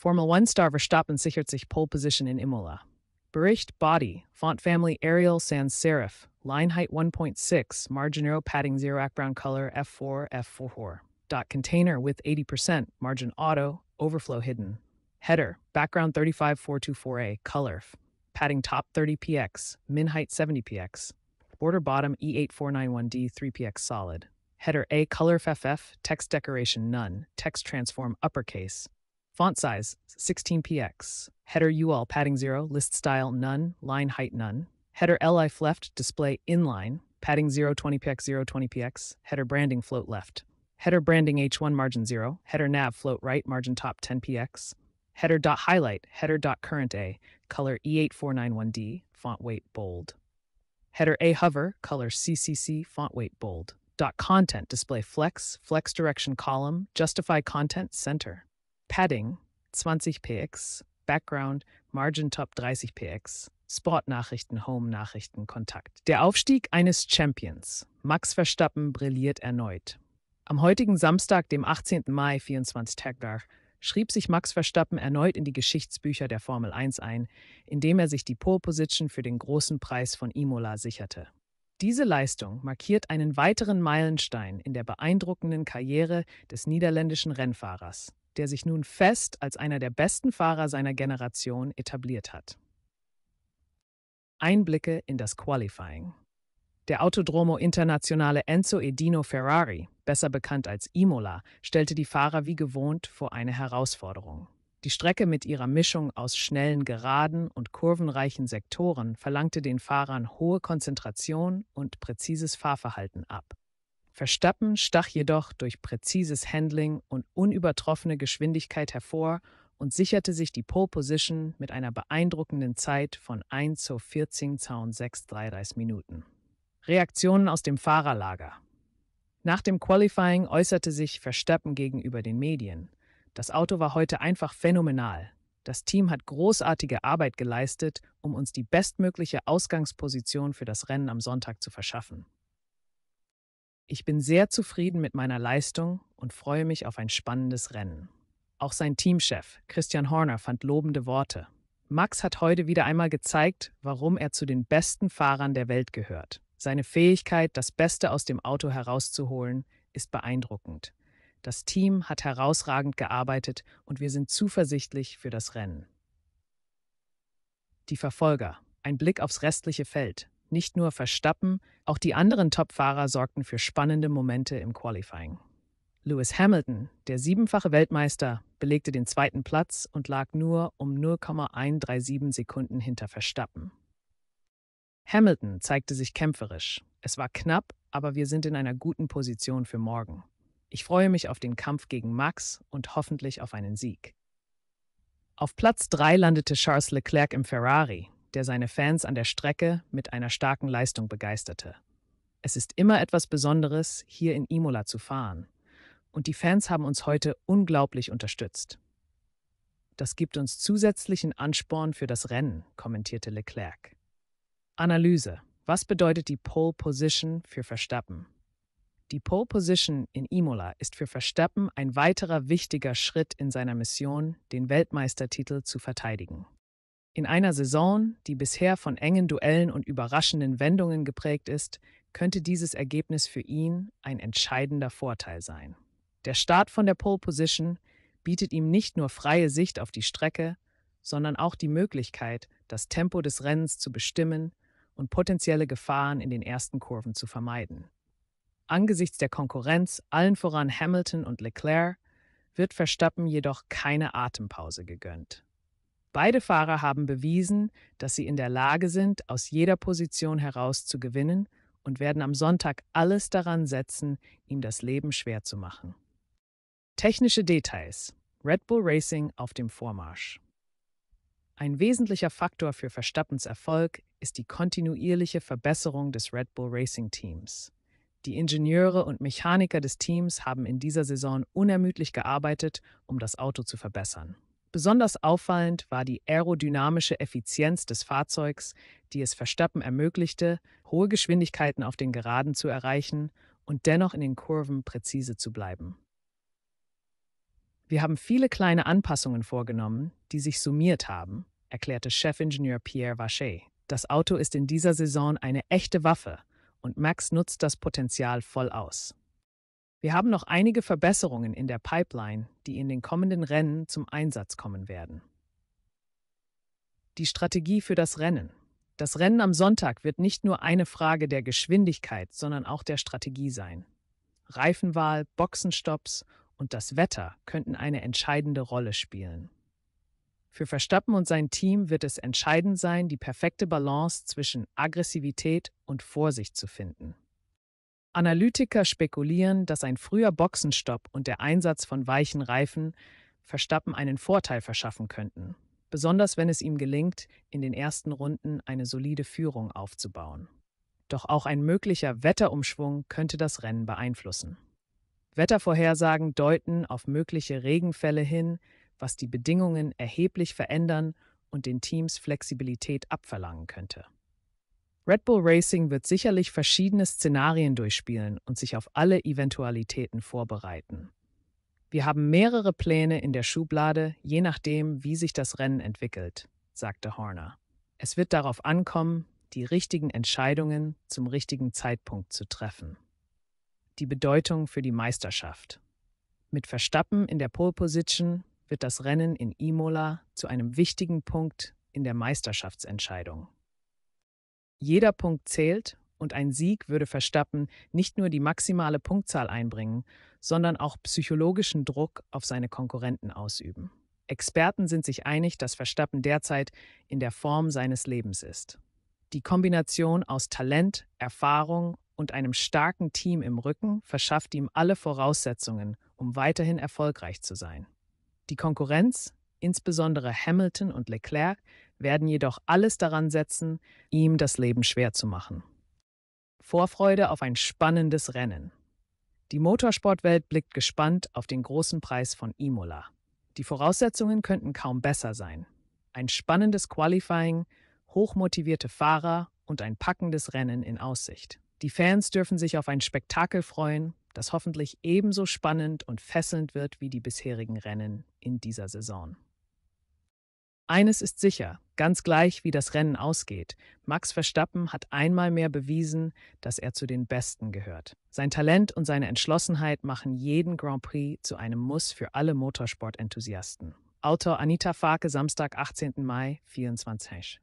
Formal 1-star Verstappen sichert sich pole position in Imola. Bericht body, font family Arial sans serif, line height 1.6, margin arrow padding 0 act brown color F4 F4. Dot container with 80%, margin auto, overflow hidden. Header, background 35424A, color, padding top 30px, min height 70px, border bottom E8491D 3px solid. Header A color FF, text decoration none, text transform uppercase, Font size 16px. Header UL padding 0, list style none, line height none. Header li left display inline, padding 0 20px 0 20px, header branding float left. Header branding h1 margin 0, header nav float right margin top 10px. Header dot highlight, header dot current a, color E8491D, font weight bold. Header a hover, color CCC, font weight bold. Dot content display flex, flex direction column, justify content center. Padding 20 px, Background Margin Top 30 px, Sportnachrichten, Home-Nachrichten, Kontakt. Der Aufstieg eines Champions. Max Verstappen brilliert erneut. Am heutigen Samstag, dem 18. Mai 24 Tagdar, schrieb sich Max Verstappen erneut in die Geschichtsbücher der Formel 1 ein, indem er sich die Pole Position für den großen Preis von Imola sicherte. Diese Leistung markiert einen weiteren Meilenstein in der beeindruckenden Karriere des niederländischen Rennfahrers der sich nun fest als einer der besten Fahrer seiner Generation etabliert hat. Einblicke in das Qualifying. Der Autodromo Internationale Enzo Edino Ferrari, besser bekannt als Imola, stellte die Fahrer wie gewohnt vor eine Herausforderung. Die Strecke mit ihrer Mischung aus schnellen Geraden und kurvenreichen Sektoren verlangte den Fahrern hohe Konzentration und präzises Fahrverhalten ab. Verstappen stach jedoch durch präzises Handling und unübertroffene Geschwindigkeit hervor und sicherte sich die Pole Position mit einer beeindruckenden Zeit von 1 zu 14,633 Minuten. Reaktionen aus dem Fahrerlager. Nach dem Qualifying äußerte sich Verstappen gegenüber den Medien. Das Auto war heute einfach phänomenal. Das Team hat großartige Arbeit geleistet, um uns die bestmögliche Ausgangsposition für das Rennen am Sonntag zu verschaffen. Ich bin sehr zufrieden mit meiner Leistung und freue mich auf ein spannendes Rennen. Auch sein Teamchef, Christian Horner, fand lobende Worte. Max hat heute wieder einmal gezeigt, warum er zu den besten Fahrern der Welt gehört. Seine Fähigkeit, das Beste aus dem Auto herauszuholen, ist beeindruckend. Das Team hat herausragend gearbeitet und wir sind zuversichtlich für das Rennen. Die Verfolger. Ein Blick aufs restliche Feld. Nicht nur Verstappen, auch die anderen Topfahrer sorgten für spannende Momente im Qualifying. Lewis Hamilton, der siebenfache Weltmeister, belegte den zweiten Platz und lag nur um 0,137 Sekunden hinter Verstappen. Hamilton zeigte sich kämpferisch. Es war knapp, aber wir sind in einer guten Position für morgen. Ich freue mich auf den Kampf gegen Max und hoffentlich auf einen Sieg. Auf Platz 3 landete Charles Leclerc im Ferrari, der seine Fans an der Strecke mit einer starken Leistung begeisterte. Es ist immer etwas Besonderes, hier in Imola zu fahren. Und die Fans haben uns heute unglaublich unterstützt. Das gibt uns zusätzlichen Ansporn für das Rennen, kommentierte Leclerc. Analyse. Was bedeutet die Pole Position für Verstappen? Die Pole Position in Imola ist für Verstappen ein weiterer wichtiger Schritt in seiner Mission, den Weltmeistertitel zu verteidigen. In einer Saison, die bisher von engen Duellen und überraschenden Wendungen geprägt ist, könnte dieses Ergebnis für ihn ein entscheidender Vorteil sein. Der Start von der Pole Position bietet ihm nicht nur freie Sicht auf die Strecke, sondern auch die Möglichkeit, das Tempo des Rennens zu bestimmen und potenzielle Gefahren in den ersten Kurven zu vermeiden. Angesichts der Konkurrenz, allen voran Hamilton und Leclerc, wird Verstappen jedoch keine Atempause gegönnt. Beide Fahrer haben bewiesen, dass sie in der Lage sind, aus jeder Position heraus zu gewinnen und werden am Sonntag alles daran setzen, ihm das Leben schwer zu machen. Technische Details. Red Bull Racing auf dem Vormarsch. Ein wesentlicher Faktor für Verstappens Erfolg ist die kontinuierliche Verbesserung des Red Bull Racing Teams. Die Ingenieure und Mechaniker des Teams haben in dieser Saison unermüdlich gearbeitet, um das Auto zu verbessern. Besonders auffallend war die aerodynamische Effizienz des Fahrzeugs, die es Verstappen ermöglichte, hohe Geschwindigkeiten auf den Geraden zu erreichen und dennoch in den Kurven präzise zu bleiben. Wir haben viele kleine Anpassungen vorgenommen, die sich summiert haben, erklärte Chefingenieur Pierre Vacher. Das Auto ist in dieser Saison eine echte Waffe und Max nutzt das Potenzial voll aus. Wir haben noch einige Verbesserungen in der Pipeline, die in den kommenden Rennen zum Einsatz kommen werden. Die Strategie für das Rennen. Das Rennen am Sonntag wird nicht nur eine Frage der Geschwindigkeit, sondern auch der Strategie sein. Reifenwahl, Boxenstopps und das Wetter könnten eine entscheidende Rolle spielen. Für Verstappen und sein Team wird es entscheidend sein, die perfekte Balance zwischen Aggressivität und Vorsicht zu finden. Analytiker spekulieren, dass ein früher Boxenstopp und der Einsatz von weichen Reifen Verstappen einen Vorteil verschaffen könnten, besonders wenn es ihm gelingt, in den ersten Runden eine solide Führung aufzubauen. Doch auch ein möglicher Wetterumschwung könnte das Rennen beeinflussen. Wettervorhersagen deuten auf mögliche Regenfälle hin, was die Bedingungen erheblich verändern und den Teams Flexibilität abverlangen könnte. Red Bull Racing wird sicherlich verschiedene Szenarien durchspielen und sich auf alle Eventualitäten vorbereiten. Wir haben mehrere Pläne in der Schublade, je nachdem, wie sich das Rennen entwickelt, sagte Horner. Es wird darauf ankommen, die richtigen Entscheidungen zum richtigen Zeitpunkt zu treffen. Die Bedeutung für die Meisterschaft. Mit Verstappen in der Pole Position wird das Rennen in Imola zu einem wichtigen Punkt in der Meisterschaftsentscheidung. Jeder Punkt zählt und ein Sieg würde Verstappen nicht nur die maximale Punktzahl einbringen, sondern auch psychologischen Druck auf seine Konkurrenten ausüben. Experten sind sich einig, dass Verstappen derzeit in der Form seines Lebens ist. Die Kombination aus Talent, Erfahrung und einem starken Team im Rücken verschafft ihm alle Voraussetzungen, um weiterhin erfolgreich zu sein. Die Konkurrenz, insbesondere Hamilton und Leclerc, werden jedoch alles daran setzen, ihm das Leben schwer zu machen. Vorfreude auf ein spannendes Rennen. Die Motorsportwelt blickt gespannt auf den großen Preis von Imola. Die Voraussetzungen könnten kaum besser sein. Ein spannendes Qualifying, hochmotivierte Fahrer und ein packendes Rennen in Aussicht. Die Fans dürfen sich auf ein Spektakel freuen, das hoffentlich ebenso spannend und fesselnd wird wie die bisherigen Rennen in dieser Saison. Eines ist sicher, ganz gleich wie das Rennen ausgeht, Max Verstappen hat einmal mehr bewiesen, dass er zu den Besten gehört. Sein Talent und seine Entschlossenheit machen jeden Grand Prix zu einem Muss für alle Motorsportenthusiasten. Autor Anita Farke, Samstag, 18. Mai, 24.